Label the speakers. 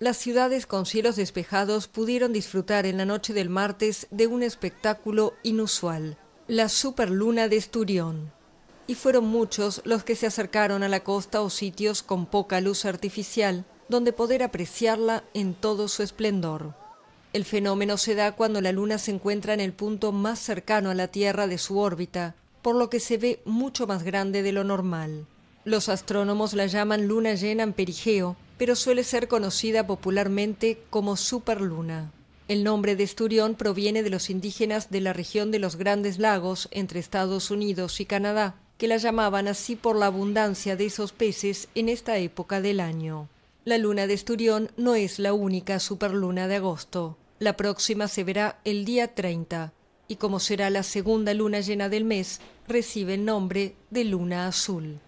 Speaker 1: las ciudades con cielos despejados pudieron disfrutar en la noche del martes de un espectáculo inusual, la superluna de Esturión. Y fueron muchos los que se acercaron a la costa o sitios con poca luz artificial, donde poder apreciarla en todo su esplendor. El fenómeno se da cuando la luna se encuentra en el punto más cercano a la Tierra de su órbita, por lo que se ve mucho más grande de lo normal. Los astrónomos la llaman luna llena en perigeo pero suele ser conocida popularmente como superluna. El nombre de esturión proviene de los indígenas de la región de los Grandes Lagos entre Estados Unidos y Canadá, que la llamaban así por la abundancia de esos peces en esta época del año. La luna de esturión no es la única superluna de agosto. La próxima se verá el día 30, y como será la segunda luna llena del mes, recibe el nombre de luna azul.